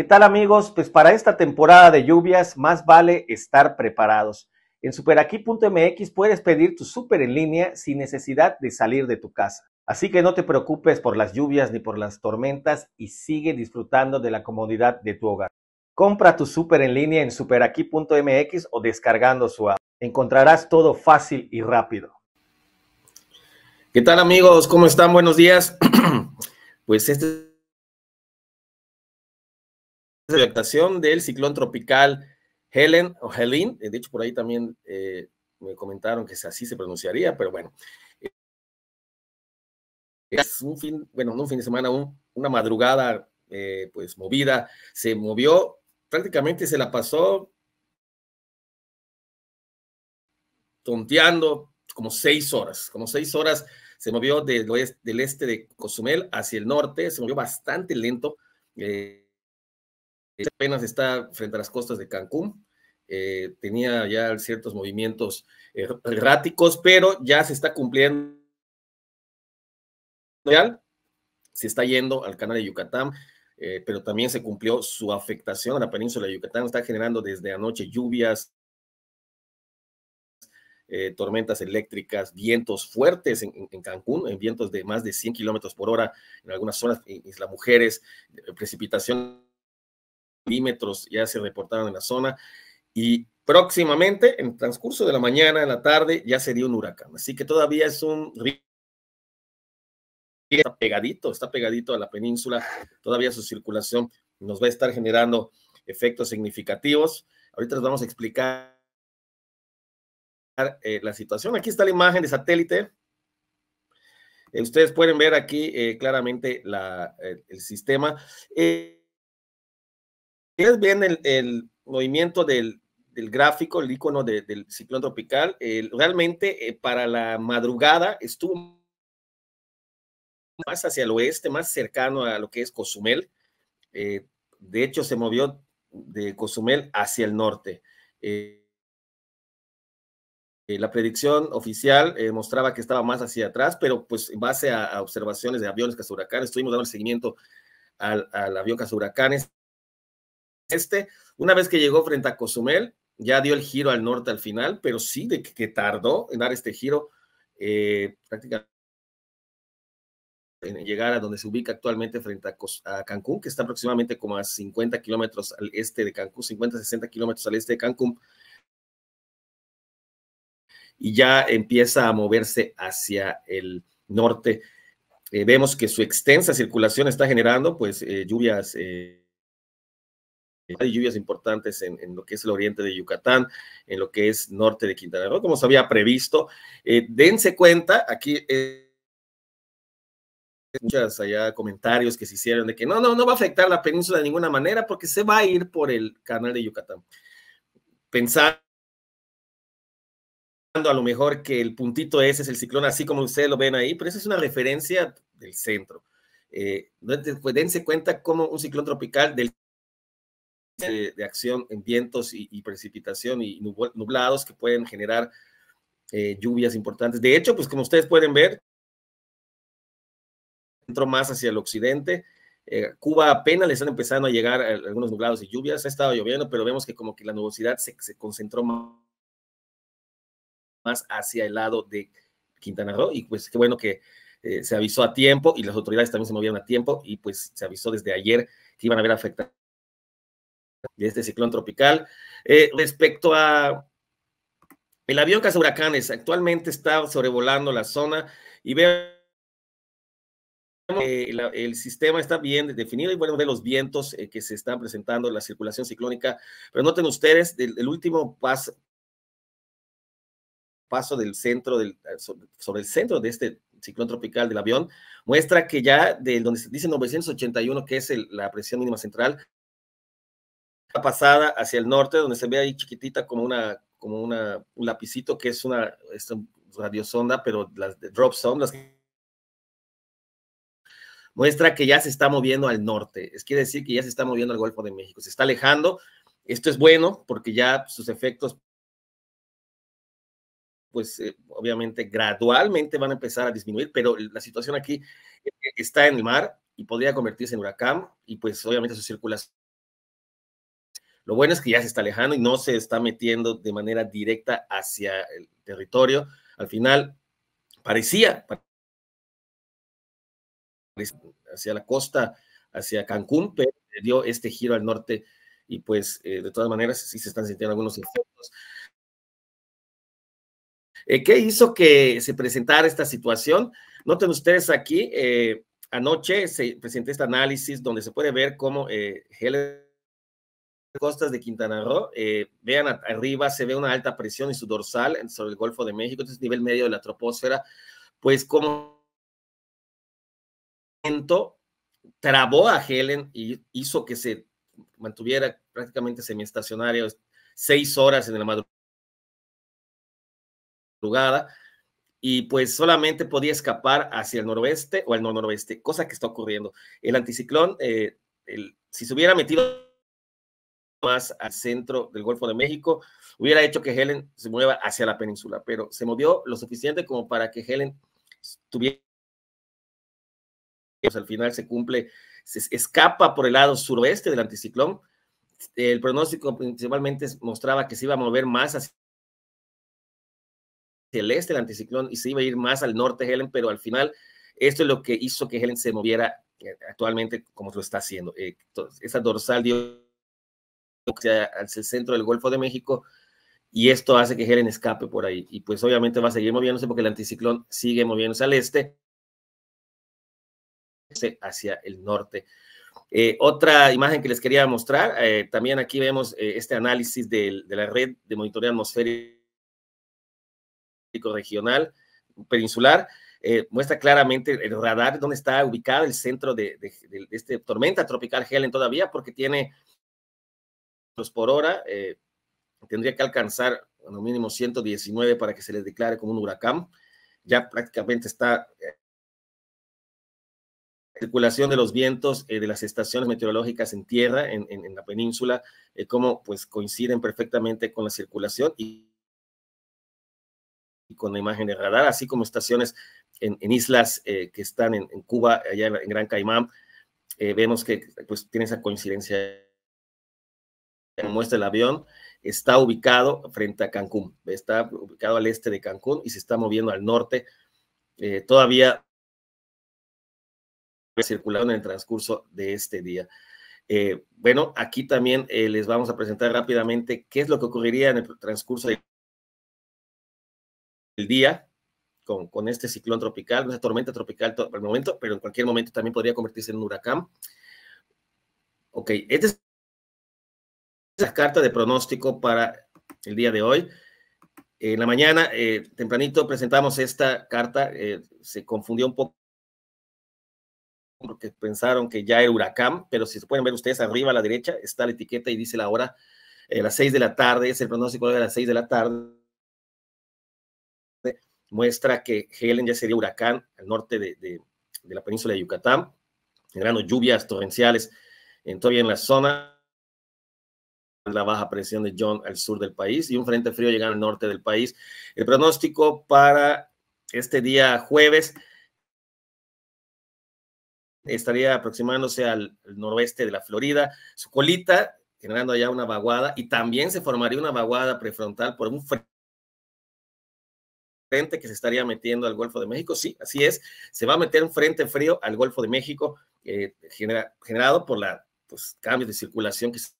¿Qué tal amigos? Pues para esta temporada de lluvias más vale estar preparados. En superaquí.mx puedes pedir tu súper en línea sin necesidad de salir de tu casa. Así que no te preocupes por las lluvias ni por las tormentas y sigue disfrutando de la comodidad de tu hogar. Compra tu súper en línea en superaquí.mx o descargando su app. Encontrarás todo fácil y rápido. ¿Qué tal amigos? ¿Cómo están? Buenos días. Pues este de la del ciclón tropical Helen o Helen, eh, de hecho por ahí también eh, me comentaron que así se pronunciaría, pero bueno. Eh, es un fin, bueno, no un fin de semana, una madrugada pues movida, se movió, prácticamente se la pasó tonteando como seis horas, como seis horas se movió del, del este de Cozumel hacia el norte, se movió bastante lento. Eh, eh, apenas está frente a las costas de Cancún. Eh, tenía ya ciertos movimientos eh, erráticos, pero ya se está cumpliendo. Se está yendo al canal de Yucatán, pero también se cumplió su afectación a la península de Yucatán. Está generando desde anoche lluvias, tormentas eléctricas, vientos fuertes en, Cancún, en vientos de más de 100 kilómetros por hora en algunas zonas, Isla Mujeres, precipitación milímetros ya se reportaron en la zona y próximamente, en el transcurso de la mañana, en la tarde, ya sería un huracán. Así que todavía es un está pegadito, está pegadito a la península, todavía su circulación nos va a estar generando efectos significativos. Ahorita les vamos a explicar eh, la situación. Aquí está la imagen de satélite. Eh, ustedes pueden ver aquí eh, claramente la, el sistema ustedes ven el, movimiento del, gráfico, el icono del ciclón tropical, realmente eh, para la madrugada estuvo más hacia el oeste, más cercano a lo que es Cozumel. Eh, de hecho, se movió de Cozumel hacia el norte. Eh, la predicción oficial mostraba que estaba más hacia atrás, pero pues en base a, observaciones de aviones huracán estuvimos dando seguimiento al, avión huracanes este, una vez que llegó frente a Cozumel, ya dio el giro al norte al final, pero sí de que, tardó en dar este giro eh, prácticamente en llegar a donde se ubica actualmente frente a, Cancún, que está aproximadamente como a 50 kilómetros al este de Cancún, 50, 60 kilómetros al este de Cancún. Y ya empieza a moverse hacia el norte. Eh, vemos que su extensa circulación está generando pues eh, lluvias hay lluvias importantes en, lo que es el oriente de Yucatán, en lo que es norte de Quintana Roo, como se había previsto. Eh, dense cuenta, aquí hay eh, muchas allá comentarios que se hicieron de que no, no, no va a afectar la península de ninguna manera porque se va a ir por el canal de Yucatán. Pensar a lo mejor que el puntito ese es el ciclón, así como ustedes lo ven ahí, pero esa es una referencia del centro. Eh, pues dense cuenta como un ciclón tropical del de, acción en vientos y, precipitación y nublados que pueden generar eh, lluvias importantes. De hecho, pues como ustedes pueden ver, entró más hacia el occidente. Eh, Cuba apenas le están empezando a llegar algunos nublados y lluvias. Ha estado lloviendo, pero vemos que como que la nubosidad se, concentró más, hacia el lado de Quintana Roo. Y pues qué bueno que eh, se avisó a tiempo y las autoridades también se movieron a tiempo. Y pues se avisó desde ayer que iban a haber afectados de este ciclón tropical. Eh, respecto a el avión huracanes actualmente está sobrevolando la zona y veo que el sistema está bien definido y bueno, de los vientos eh, que se están presentando, la circulación ciclónica, pero noten ustedes, el, último paso, paso del centro del, eh, sobre el centro de este ciclón tropical del avión, muestra que ya del donde se dice 981, que es la presión mínima central, pasada hacia el norte, donde se ve ahí chiquitita como una, como una, un lapicito que es una, radiosonda, pero las de drop las muestra que ya se está moviendo al norte. Es quiere decir que ya se está moviendo al Golfo de México, se está alejando. Esto es bueno porque ya sus efectos, pues eh, obviamente gradualmente van a empezar a disminuir, pero la situación aquí está en el mar y podría convertirse en huracán y pues obviamente su circulación lo bueno es que ya se está alejando y no se está metiendo de manera directa hacia el territorio. Al final, parecía, hacia la costa, hacia Cancún, pero dio este giro al norte y pues eh, de todas maneras sí se están sintiendo algunos efectos. Eh, ¿Qué hizo que se presentara esta situación? Noten ustedes aquí, eh, anoche se presentó este análisis donde se puede ver cómo Helen costas de Quintana Roo, eh, vean arriba, se ve una alta presión en su dorsal sobre el Golfo de México, entonces nivel medio de la troposfera, pues como trabó a Helen y hizo que se mantuviera prácticamente semiestacionario seis horas en la madrugada y pues solamente podía escapar hacia el noroeste o al noroeste, cosa que está ocurriendo. El anticiclón, eh, el, si se hubiera metido más al centro del Golfo de México. Hubiera hecho que Helen se mueva hacia la península, pero se movió lo suficiente como para que Helen tuviera... Pues, al final se cumple, se escapa por el lado suroeste del anticiclón. El pronóstico principalmente mostraba que se iba a mover más hacia el este del anticiclón y se iba a ir más al norte Helen, pero al final esto es lo que hizo que Helen se moviera eh, actualmente como lo está haciendo. Eh, esa dorsal dio hacia, el centro del Golfo de México y esto hace que Helen escape por ahí. Y pues obviamente va a seguir moviéndose porque el anticiclón sigue moviéndose al este, este hacia el norte. Eh, otra imagen que les quería mostrar, eh, también aquí vemos eh, este análisis de, la red de monitoreo atmosférico regional peninsular. muestra claramente el radar donde está ubicado el centro de, de esta tormenta tropical Helen todavía, porque tiene por hora. Eh, tendría que alcanzar lo mínimo 119 para que se les declare como un huracán. Ya prácticamente está eh, circulación de los vientos eh, de las estaciones meteorológicas en tierra, en, la península, como pues coinciden perfectamente con la circulación y, con la imagen de radar, así como estaciones en, en islas que están en, Cuba, allá en Gran Caimán, vemos que pues tiene esa coincidencia muestra el avión, está ubicado frente a Cancún, está ubicado al este de Cancún y se está moviendo al norte. Eh, todavía circularon en el transcurso de este día. Eh, bueno, aquí también eh, les vamos a presentar rápidamente qué es lo que ocurriría en el transcurso del día con, con este ciclón tropical, una tormenta tropical por el momento, pero en cualquier momento también podría convertirse en un huracán. Ok, este es esas cartas de pronóstico para el día de hoy. En la mañana, eh, tempranito, presentamos esta carta. Eh, se confundió un poco porque pensaron que ya era huracán, pero si se pueden ver ustedes arriba a la derecha, está la etiqueta y dice la hora, eh, las seis de la tarde, es el pronóstico de las seis de la tarde. Muestra que Helen ya sería huracán al norte de, de, la península de Yucatán, generando lluvias torrenciales en, todavía en la zona la baja presión de John al sur del país y un frente frío llegando al norte del país. El pronóstico para este día jueves estaría aproximándose al noroeste de la Florida. Su colita generando allá una vaguada y también se formaría una vaguada prefrontal por un frente que se estaría metiendo al Golfo de México. Sí, así es. Se va a meter un frente frío al Golfo de México eh, generado por los pues, cambios de circulación que se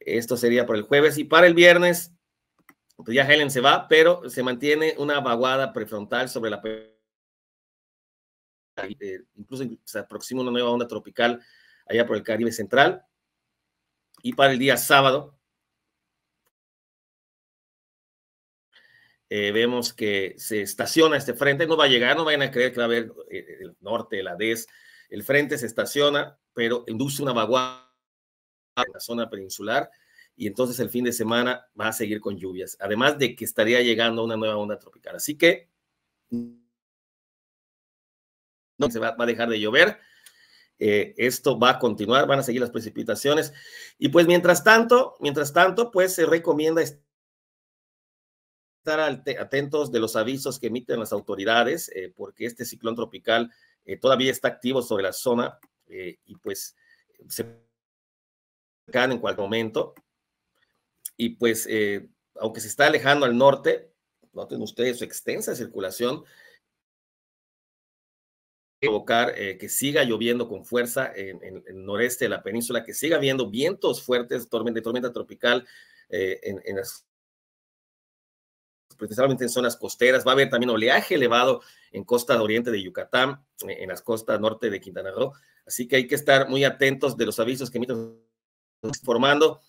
esto sería por el jueves y para el viernes, pues ya Helen se va, pero se mantiene una vaguada prefrontal sobre la... Eh, incluso se aproxima una nueva onda tropical allá por el Caribe Central. Y para el día sábado, eh, vemos que se estaciona este frente, no va a llegar, no vayan a creer que va a haber eh, el norte, la DES, el frente se estaciona, pero induce una vaguada en la zona peninsular y entonces el fin de semana va a seguir con lluvias, además de que estaría llegando una nueva onda tropical. Así que no se va, a dejar de llover. Eh, esto va a continuar, van a seguir las precipitaciones. Y pues mientras tanto, mientras tanto, pues se recomienda estar atentos de los avisos que emiten las autoridades, eh, porque este ciclón tropical eh, todavía está activo sobre la zona y pues se en cualquier momento. Y pues, eh, aunque se está alejando al norte, noten ustedes su extensa circulación, provocar eh, que siga lloviendo con fuerza en, el noreste de la península, que siga habiendo vientos fuertes tormenta, tormenta tropical eh, en, las, principalmente en zonas costeras. Va a haber también oleaje elevado en costa oriente de Yucatán, en, las costas norte de Quintana Roo. Así que hay que estar muy atentos de los avisos que emiten formando